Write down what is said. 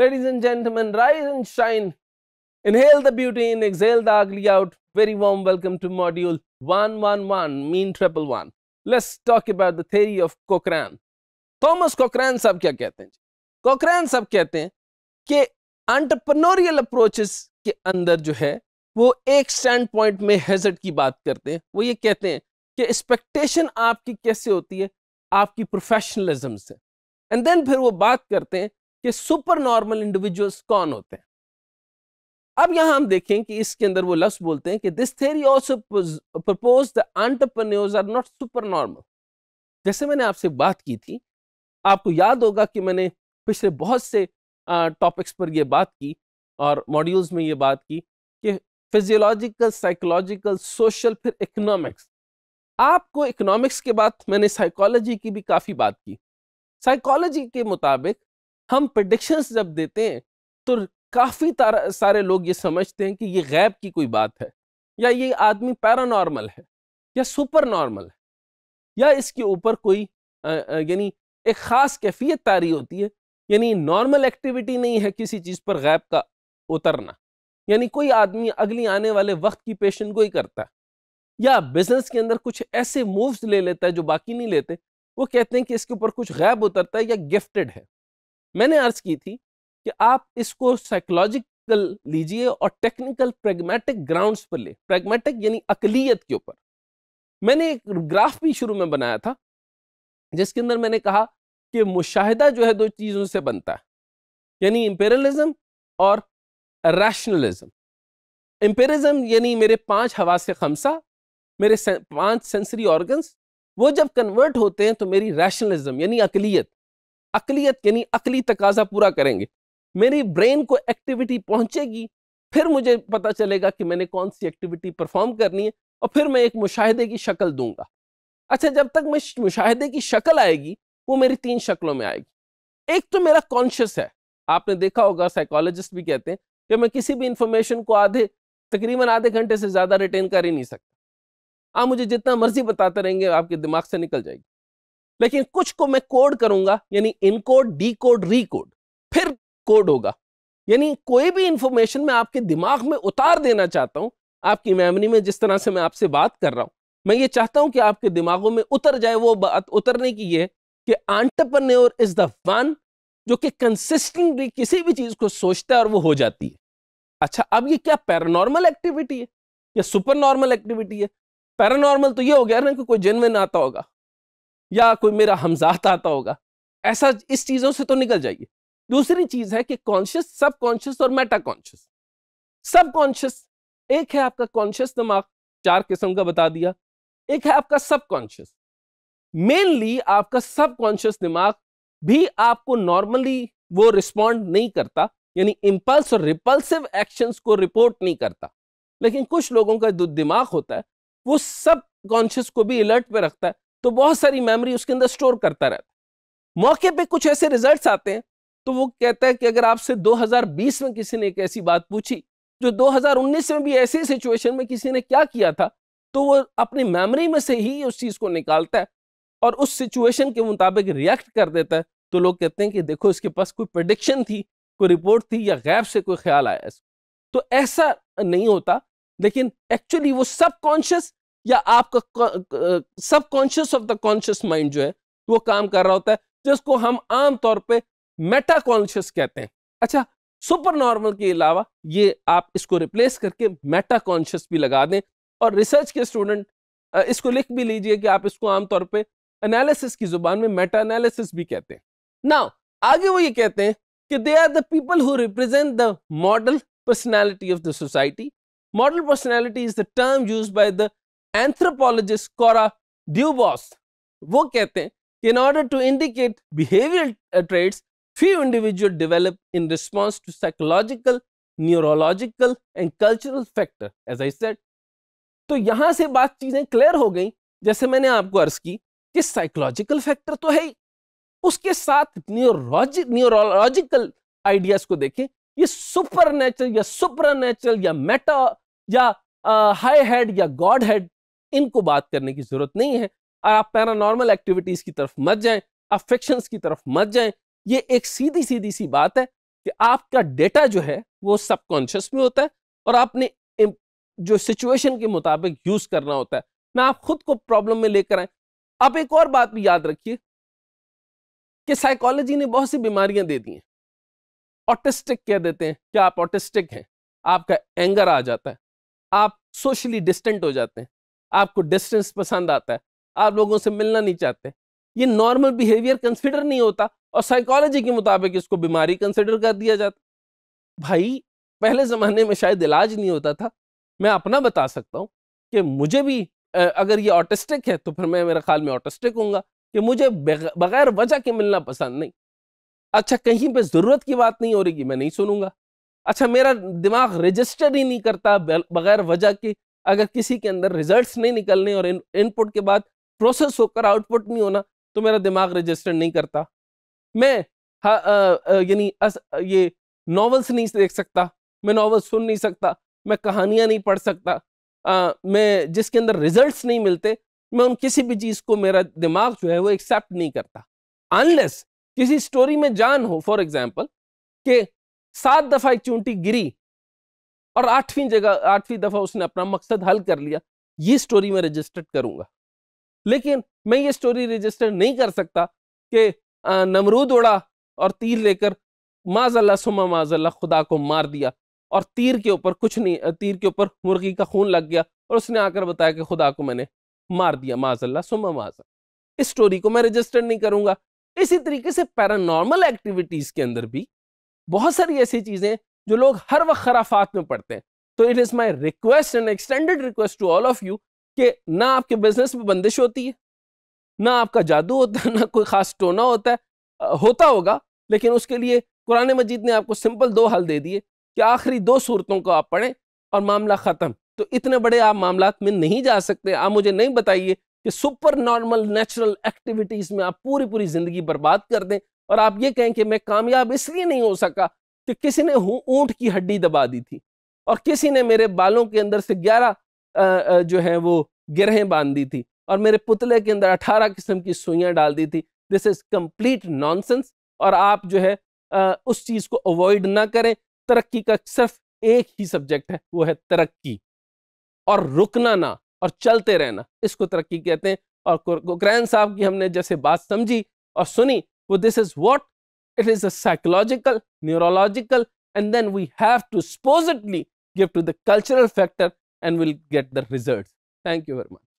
Ladies and gentlemen, rise and shine. Inhale the beauty in, exhale the ugly out. Very warm welcome to module 111, mean triple one. Let's talk about the theory of Cochrane. Thomas Cochrane sab kya kehte hain? Cochrane sab kehte hain ke entrepreneurial approaches ke andar jo hai, वो एक stand point में hazard की बात करते हैं वो ये कहते हैं कि एक्सपेक्टेशन आपकी कैसे होती है आपकी प्रोफेशनलिज्म से एंड देन फिर वो बात करते हैं कि सुपर नॉर्मल इंडिविजुअल्स कौन होते हैं अब यहां हम देखें कि इसके अंदर वो लफ्ज बोलते हैं कि this theory also propose the entrepreneurs are not super normal जैसे मैंने आपसे बात की थी आपको याद होगा कि मैंने पिछले बहुत से टॉपिक्स पर यह बात की और मॉड्यूल्स में ये बात की कि फिजियोलॉजिकल साइकोलॉजिकल सोशल फिर इकोनॉमिक्स आपको इकोनॉमिक्स के बाद मैंने साइकोलॉजी की भी काफ़ी बात की साइकोलॉजी के मुताबिक हम प्रडिक्शंस जब देते हैं तो काफ़ी सारे लोग ये समझते हैं कि ये गैब की कोई बात है या ये आदमी पैरानॉर्मल है या सुपर नॉर्मल है या इसके ऊपर कोई यानी एक ख़ास कैफियत तारी होती है यानी नॉर्मल एक्टिविटी नहीं है किसी चीज़ पर गैब का उतरना यानी कोई आदमी अगली आने वाले वक्त की पेशन गोई करता है या बिजनेस के अंदर कुछ ऐसे मूव्स ले लेता है जो बाकी नहीं लेते वो कहते हैं कि इसके ऊपर कुछ गैब उतरता है या गिफ्टेड है मैंने अर्ज की थी कि आप इसको साइकोलॉजिकल लीजिए और टेक्निकल प्रेगमेटिक ग्राउंड्स पर ले प्रेगमेटिक यानी अकलीत के ऊपर मैंने एक ग्राफ भी शुरू में बनाया था जिसके अंदर मैंने कहा कि मुशाहिदा जो है दो चीज़ों से बनता है यानी इम्पेरलिज्म और रैशनलिज्म इम्पेरिज्म यानी मेरे पांच हवा से खमसा मेरे पांच सेंसरी ऑर्गन्स वो जब कन्वर्ट होते हैं तो मेरी रैशनलिज्म यानी अकलीत के यानी अकली तकाजा पूरा करेंगे मेरी ब्रेन को एक्टिविटी पहुंचेगी फिर मुझे पता चलेगा कि मैंने कौन सी एक्टिविटी परफॉर्म करनी है और फिर मैं एक मुशाहदे की शक्ल दूंगा अच्छा जब तक मैं मुशाहदे की शक्ल आएगी वो मेरी तीन शक्लों में आएगी एक तो मेरा कॉन्शियस है आपने देखा होगा साइकोलॉजिस्ट भी कहते हैं कि मैं किसी भी इंफॉर्मेशन को आधे तकरीबन आधे घंटे से ज़्यादा रिटेन कर ही नहीं सकता आप मुझे जितना मर्जी बताते रहेंगे आपके दिमाग से निकल जाएगी लेकिन कुछ को मैं कोड करूंगा यानी encode decode recode फिर कोड होगा यानी कोई भी इंफॉर्मेशन मैं आपके दिमाग में उतार देना चाहता हूं आपकी मेमोरी में जिस तरह से मैं आपसे बात कर रहा हूं मैं ये चाहता हूं कि आपके दिमागों में उतर जाए वो बात उतरने की ये कि आंटरप्रन्योर इज द वन जो कि कंसिस्टेंटली किसी भी चीज को सोचता है और वो हो जाती है अच्छा अब ये क्या पैरानॉर्मल एक्टिविटी है या सुपर नॉर्मल एक्टिविटी है पैरानॉर्मल तो ये हो गया ना कि कोई जिन में आता होगा या कोई मेरा हमजात आता होगा ऐसा इस चीज़ों से तो निकल जाइए दूसरी चीज़ है कि कॉन्शियस सब कॉन्शियस और मेटा कॉन्शियस सब कॉन्शियस एक है आपका कॉन्शियस दिमाग चार किस्म का बता दिया एक है आपका सब कॉन्शियस मेनली आपका सब कॉन्शियस दिमाग भी आपको नॉर्मली वो रिस्पॉन्ड नहीं करता यानी इम्पल्स और रिपल्सिव एक्शंस को रिपोर्ट नहीं करता लेकिन कुछ लोगों का जो दिमाग होता है वो सब कॉन्शियस को भी अलर्ट पे रखता है तो बहुत सारी मेमोरी उसके अंदर स्टोर करता रहता है मौके पे कुछ ऐसे रिजल्ट्स आते हैं तो वो कहता है कि अगर आपसे 2020 में किसी ने एक ऐसी बात पूछी जो 2019 में भी ऐसी सिचुएशन में किसी ने क्या किया था तो वो अपनी मेमोरी में से ही उस चीज़ को निकालता है और उस सिचुएशन के मुताबिक रिएक्ट कर देता है तो लोग कहते हैं कि देखो इसके पास कोई प्रडिक्शन थी कोई रिपोर्ट थी या गैप से कोई ख्याल आया इसको तो ऐसा नहीं होता लेकिन एक्चुअली वो सबकॉन्शियस या आपका subconscious of the conscious mind जो है वो काम कर रहा होता है जिसको हम आम तौर पे मेटा कॉन्शियस कहते हैं अच्छा सुपर नॉर्मल के अलावा ये आप इसको रिप्लेस करके मेटा कॉन्शियस भी लगा दें और रिसर्च के स्टूडेंट इसको लिख भी लीजिए कि आप इसको आमतौर पे एनालिसिस की जुबान में मेटा एनालिसिस भी कहते हैं ना आगे वो ये कहते हैं कि they are the people who represent the modal personality of the society modal personality is the term use by the anthropologist Cora Dubois वो कहते हैं in order to indicate behaviour traits few individual develop in response to psychological neurological and cultural factor as I set तो यहां से बात चीजें clear हो गई जैसे मैंने आपको अर्ज की कि साइकोलॉजिकल फैक्टर तो है ही उसके साथ न्यूरोजिक न्यूरोलॉजिकल आइडियाज को देखें ये सुपर या सुपर या मेटा या हाई uh, हेड या गॉड हेड इनको बात करने की जरूरत नहीं है और आप पैरानॉर्मल एक्टिविटीज की तरफ मत जाएं आप फिक्शंस की तरफ मत जाएं ये एक सीधी सीधी सी बात है कि आपका डेटा जो है वो सबकॉन्शियस में होता है और आपने जो सिचुएशन के मुताबिक यूज करना होता है ना आप खुद को प्रॉब्लम में लेकर आए आप एक और बात भी याद रखिए कि साइकोलॉजी ने बहुत सी बीमारियां दे दी हैं ऑटिस्टिक कह देते हैं कि आप ऑटिस्टिक हैं आपका एंगर आ जाता है आप सोशली डिस्टेंट हो जाते हैं आपको डिस्टेंस पसंद आता है आप लोगों से मिलना नहीं चाहते ये नॉर्मल बिहेवियर कंसिडर नहीं होता और साइकोलॉजी के मुताबिक इसको बीमारी कंसिडर कर दिया जाता भाई पहले ज़माने में शायद इलाज नहीं होता था मैं अपना बता सकता हूँ कि मुझे भी अगर ये ऑटिस्टिक है तो फिर मैं मेरे ख्याल में ऑटिस्टिक हूँ कि मुझे बगैर वजह के मिलना पसंद नहीं अच्छा कहीं पे ज़रूरत की बात नहीं हो रही मैं नहीं सुनूंगा अच्छा मेरा दिमाग रजिस्टर ही नहीं करता बगैर वजह के अगर किसी के अंदर रिजल्ट्स नहीं निकलने और इनपुट के बाद प्रोसेस होकर आउटपुट नहीं होना तो मेरा दिमाग रजिस्टर नहीं करता मैं हाँ, यानी ये नॉवेल्स नहीं देख सकता मैं नॉवेल्स सुन नहीं सकता मैं कहानियाँ नहीं पढ़ सकता आ, मैं जिसके अंदर रिजल्ट्स नहीं मिलते मैं उन किसी भी चीज़ को मेरा दिमाग जो है वो एक्सेप्ट नहीं करता अनलेस किसी स्टोरी में जान हो फॉर एग्जाम्पल कि सात दफ़ा एक चूंटी गिरी और आठवीं जगह आठवीं दफा उसने अपना मकसद हल कर लिया ये स्टोरी मैं रजिस्टर्ड करूंगा लेकिन मैं ये स्टोरी रजिस्टर नहीं कर सकता कि नमरूद उड़ा और तीर लेकर माजल्ला सुमा माजल्ला खुदा को मार दिया और तीर के ऊपर कुछ नहीं तीर के ऊपर मुर्गी का खून लग गया और उसने आकर बताया कि खुदा को मैंने मार दिया माजल्ला सुमा माजल इस स्टोरी को मैं रजिस्टर नहीं करूंगा इसी तरीके से पैरानॉर्मल एक्टिविटीज के अंदर भी बहुत सारी ऐसी चीजें जो लोग हर वक्त खराफात में पड़ते हैं तो it is my request and extended request to all of you कि ना आपके बिजनेस में बंदिश होती है ना आपका जादू होता है ना कोई खास टोना होता है होता होगा लेकिन उसके लिए कुरान मजीद ने आपको सिंपल दो हल दे दिए कि आखिरी दो सूरतों को आप पढ़ें और मामला ख़त्म तो इतने बड़े आप मामला में नहीं जा सकते आप मुझे नहीं बताइए कि सुपर नॉर्मल नेचुरल एक्टिविटीज़ में आप पूरी पूरी ज़िंदगी बर्बाद कर दें और आप ये कहें कि मैं कामयाब इसलिए नहीं हो सका कि किसी ने ऊंट की हड्डी दबा दी थी और किसी ने मेरे बालों के अंदर से ग्यारह जो है वो गिरहें बांध दी थी और मेरे पुतले के अंदर अठारह किस्म की सुइयां डाल दी थी दिस इज़ कम्प्लीट नॉनसेंस और आप जो है आ, उस चीज़ को अवॉइड ना करें तरक्की का सिर्फ एक ही सब्जेक्ट है वो है तरक्की और रुकना ना और चलते रहना इसको तरक्की कहते हैं और कुरैन साहब की हमने जैसे बात समझी और सुनी वो this is what It is a psychological, neurological, and then we have to supposedly give to the cultural factor and we'll get the results. Thank you very much.